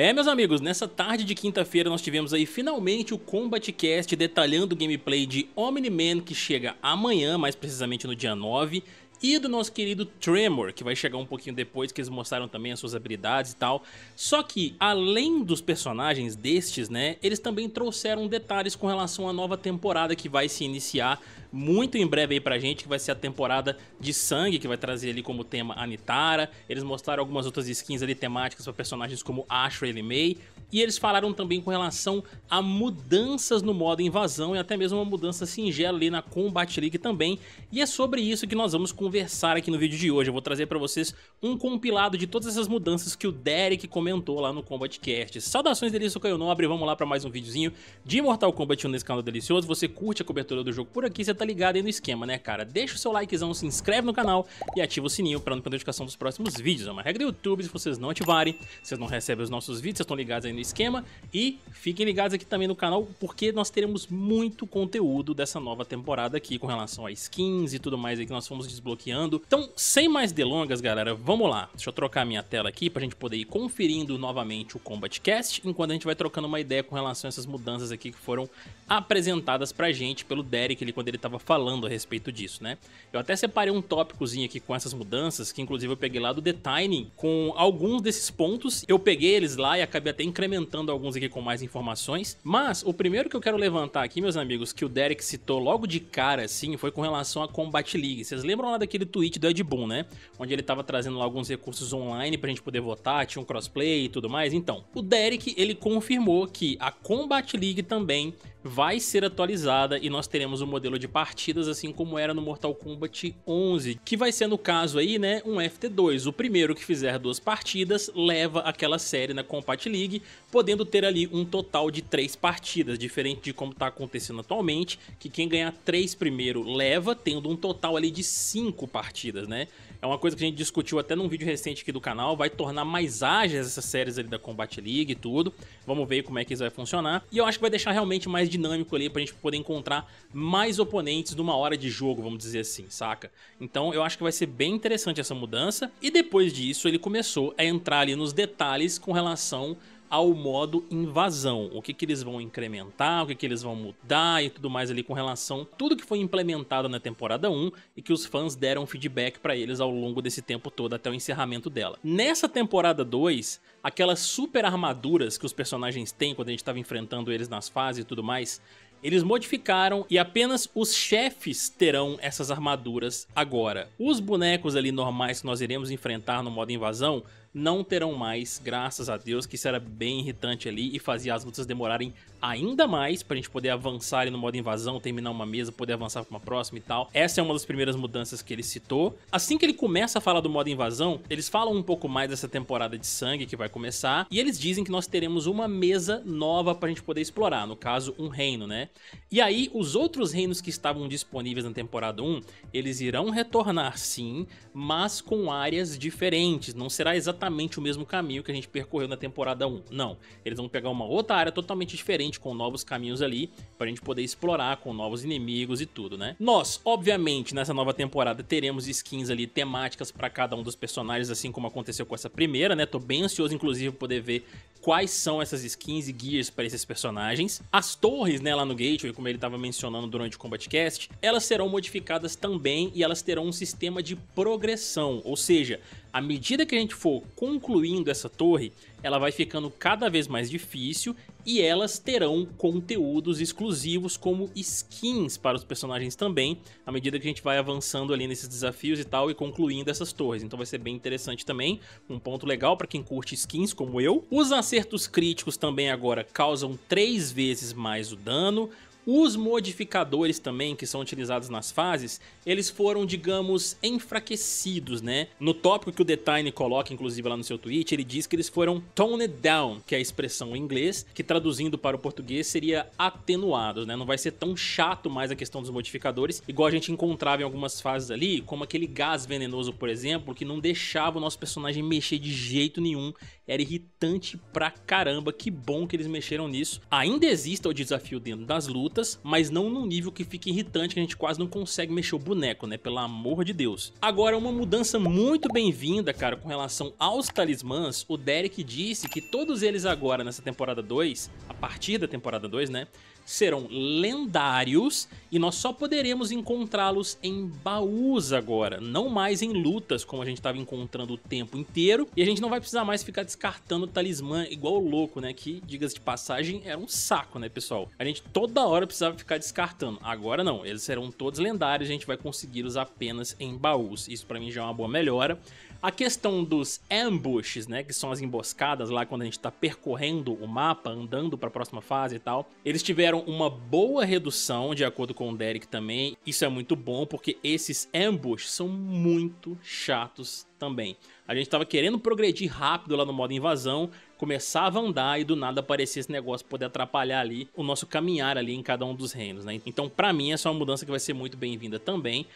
É, meus amigos, nessa tarde de quinta-feira nós tivemos aí finalmente o Combat Cast detalhando o gameplay de Omni-Man que chega amanhã, mais precisamente no dia 9, e do nosso querido Tremor, que vai chegar um pouquinho depois, que eles mostraram também as suas habilidades e tal. Só que, além dos personagens destes, né, eles também trouxeram detalhes com relação à nova temporada que vai se iniciar muito em breve aí pra gente, que vai ser a temporada de sangue, que vai trazer ali como tema Anitara. Eles mostraram algumas outras skins ali temáticas para personagens como Ashra e May. E eles falaram também com relação a mudanças no modo invasão e até mesmo uma mudança singela ali na Combat League também. E é sobre isso que nós vamos conversar aqui no vídeo de hoje. Eu vou trazer para vocês um compilado de todas essas mudanças que o Derek comentou lá no Combatcast. Saudações Delício Caio Nobre, vamos lá para mais um videozinho de Mortal Kombat 1 nesse canal delicioso. Você curte a cobertura do jogo por aqui, você tá ligado aí no esquema, né, cara? Deixa o seu likezão, se inscreve no canal e ativa o sininho para não perder a notificação dos próximos vídeos. É uma regra do YouTube, se vocês não ativarem, vocês não recebem os nossos vídeos, vocês estão ligados aí no esquema. E fiquem ligados aqui também no canal, porque nós teremos muito conteúdo dessa nova temporada aqui com relação a skins e tudo mais aí que nós fomos desbloqueando. Então, sem mais delongas, galera, vamos lá. Deixa eu trocar minha tela aqui pra gente poder ir conferindo novamente o Combat Cast, enquanto a gente vai trocando uma ideia com relação a essas mudanças aqui que foram apresentadas pra gente pelo Derek ali quando ele tava falando a respeito disso, né? Eu até separei um tópicozinho aqui com essas mudanças, que inclusive eu peguei lá do The Tiny, com alguns desses pontos, eu peguei eles lá e acabei até incrementando complementando alguns aqui com mais informações. Mas o primeiro que eu quero levantar aqui, meus amigos, que o Derek citou logo de cara, assim, foi com relação à Combat League. Vocês lembram lá daquele tweet do Ed Boon, né? Onde ele tava trazendo lá alguns recursos online pra gente poder votar, tinha um crossplay e tudo mais. Então, o Derek, ele confirmou que a Combat League também vai ser atualizada e nós teremos o um modelo de partidas assim como era no Mortal Kombat 11, que vai ser no caso aí, né, um FT2. O primeiro que fizer duas partidas leva aquela série na Combat League, podendo ter ali um total de três partidas, diferente de como está acontecendo atualmente, que quem ganhar três primeiro leva, tendo um total ali de cinco partidas, né? É uma coisa que a gente discutiu até num vídeo recente aqui do canal, vai tornar mais ágeis essas séries ali da Combat League e tudo. Vamos ver como é que isso vai funcionar. E eu acho que vai deixar realmente mais dinâmico ali pra gente poder encontrar mais oponentes numa hora de jogo, vamos dizer assim, saca? Então eu acho que vai ser bem interessante essa mudança. E depois disso ele começou a entrar ali nos detalhes com relação ao modo invasão. O que, que eles vão incrementar, o que, que eles vão mudar e tudo mais ali com relação tudo que foi implementado na temporada 1 e que os fãs deram feedback para eles ao longo desse tempo todo até o encerramento dela. Nessa temporada 2, aquelas super armaduras que os personagens têm quando a gente estava enfrentando eles nas fases e tudo mais, eles modificaram e apenas os chefes terão essas armaduras agora. Os bonecos ali normais que nós iremos enfrentar no modo invasão não terão mais, graças a Deus, que isso era bem irritante ali e fazia as lutas demorarem ainda mais pra gente poder avançar ali no modo invasão, terminar uma mesa, poder avançar pra uma próxima e tal. Essa é uma das primeiras mudanças que ele citou. Assim que ele começa a falar do modo invasão, eles falam um pouco mais dessa temporada de sangue que vai começar e eles dizem que nós teremos uma mesa nova pra gente poder explorar, no caso, um reino, né? E aí, os outros reinos que estavam disponíveis na temporada 1, eles irão retornar sim, mas com áreas diferentes. Não será exatamente exatamente o mesmo caminho que a gente percorreu na temporada 1. Não, eles vão pegar uma outra área totalmente diferente, com novos caminhos ali, pra gente poder explorar com novos inimigos e tudo, né? Nós, obviamente, nessa nova temporada teremos skins ali temáticas para cada um dos personagens, assim como aconteceu com essa primeira, né? Tô bem ansioso, inclusive, poder ver quais são essas skins e gears para esses personagens. As torres, né, lá no Gateway, como ele estava mencionando durante o Combatcast, elas serão modificadas também e elas terão um sistema de progressão, ou seja, à medida que a gente for concluindo essa torre, ela vai ficando cada vez mais difícil e elas terão conteúdos exclusivos como skins para os personagens também, à medida que a gente vai avançando ali nesses desafios e tal e concluindo essas torres. Então vai ser bem interessante também, um ponto legal para quem curte skins como eu. Os acertos críticos também agora causam três vezes mais o dano, os modificadores também que são utilizados nas fases, eles foram, digamos, enfraquecidos, né? No tópico que o Detine coloca, inclusive lá no seu tweet, ele diz que eles foram toned down, que é a expressão em inglês, que traduzindo para o português seria atenuados, né? Não vai ser tão chato mais a questão dos modificadores, igual a gente encontrava em algumas fases ali, como aquele gás venenoso, por exemplo, que não deixava o nosso personagem mexer de jeito nenhum era irritante pra caramba. Que bom que eles mexeram nisso. Ainda existe o desafio dentro das lutas, mas não num nível que fica irritante, que a gente quase não consegue mexer o boneco, né? Pelo amor de Deus. Agora, uma mudança muito bem-vinda, cara, com relação aos talismãs. O Derek disse que todos eles agora, nessa temporada 2, a partir da temporada 2, né? serão lendários e nós só poderemos encontrá-los em baús agora, não mais em lutas como a gente estava encontrando o tempo inteiro. E a gente não vai precisar mais ficar descartando talismã igual o louco, né? Que, diga-se de passagem, era um saco, né, pessoal? A gente toda hora precisava ficar descartando. Agora não, eles serão todos lendários, a gente vai consegui-los apenas em baús. Isso para mim já é uma boa melhora. A questão dos ambushes, né, que são as emboscadas lá quando a gente tá percorrendo o mapa, andando para a próxima fase e tal, eles tiveram uma boa redução, de acordo com o Derek também. Isso é muito bom porque esses ambushes são muito chatos também. A gente tava querendo progredir rápido lá no modo invasão, começava a andar e do nada aparecia esse negócio poder atrapalhar ali o nosso caminhar ali em cada um dos reinos, né? Então, para mim, essa é uma mudança que vai ser muito bem-vinda também.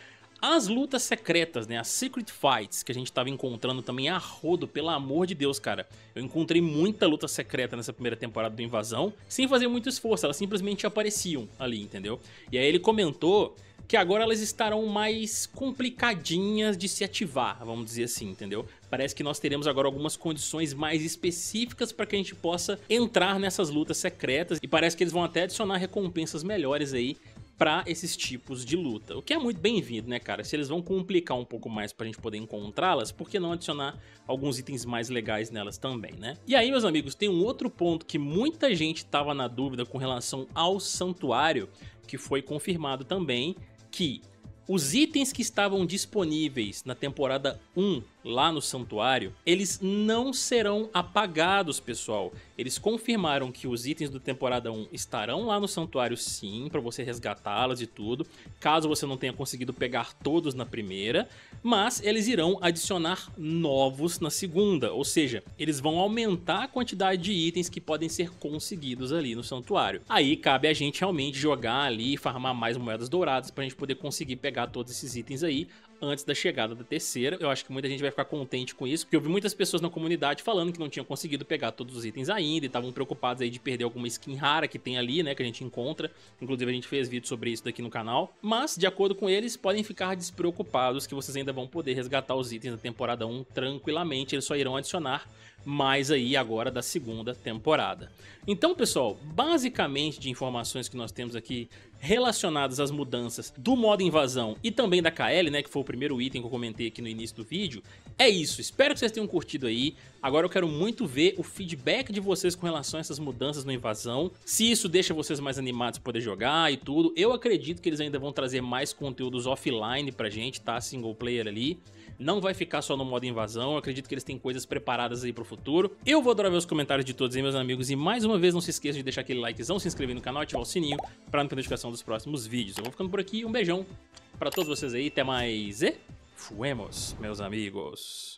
As lutas secretas, né? As secret fights que a gente tava encontrando também a rodo, pelo amor de Deus, cara. Eu encontrei muita luta secreta nessa primeira temporada do Invasão, sem fazer muito esforço, elas simplesmente apareciam ali, entendeu? E aí ele comentou que agora elas estarão mais complicadinhas de se ativar, vamos dizer assim, entendeu? Parece que nós teremos agora algumas condições mais específicas para que a gente possa entrar nessas lutas secretas e parece que eles vão até adicionar recompensas melhores aí para esses tipos de luta. O que é muito bem-vindo, né, cara? Se eles vão complicar um pouco mais pra gente poder encontrá-las, por que não adicionar alguns itens mais legais nelas também, né? E aí, meus amigos, tem um outro ponto que muita gente tava na dúvida com relação ao santuário, que foi confirmado também que os itens que estavam disponíveis na temporada 1 lá no santuário, eles não serão apagados, pessoal. Eles confirmaram que os itens do temporada 1 estarão lá no santuário sim, para você resgatá-los e tudo, caso você não tenha conseguido pegar todos na primeira, mas eles irão adicionar novos na segunda, ou seja, eles vão aumentar a quantidade de itens que podem ser conseguidos ali no santuário. Aí cabe a gente realmente jogar ali e farmar mais moedas douradas para a gente poder conseguir pegar todos esses itens aí antes da chegada da terceira. Eu acho que muita gente vai ficar contente com isso, porque eu vi muitas pessoas na comunidade falando que não tinham conseguido pegar todos os itens ainda e estavam preocupados aí de perder alguma skin rara que tem ali, né, que a gente encontra. Inclusive a gente fez vídeo sobre isso daqui no canal. Mas, de acordo com eles, podem ficar despreocupados que vocês ainda vão poder resgatar os itens da temporada 1 tranquilamente, eles só irão adicionar mais aí agora da segunda temporada. Então, pessoal, basicamente de informações que nós temos aqui relacionadas às mudanças do modo invasão e também da KL, né, que foi o primeiro item que eu comentei aqui no início do vídeo, é isso. Espero que vocês tenham curtido aí. Agora eu quero muito ver o feedback de vocês com relação a essas mudanças no invasão, se isso deixa vocês mais animados para poder jogar e tudo. Eu acredito que eles ainda vão trazer mais conteúdos offline pra gente, tá? Single player ali. Não vai ficar só no modo invasão, eu acredito que eles têm coisas preparadas aí pro futuro. Eu vou adorar ver os comentários de todos aí, meus amigos, e mais uma vez não se esqueça de deixar aquele likezão, se inscrever no canal, ativar o sininho para não perder notificação dos próximos vídeos. Eu vou ficando por aqui, um beijão para todos vocês aí, até mais e fuemos, meus amigos.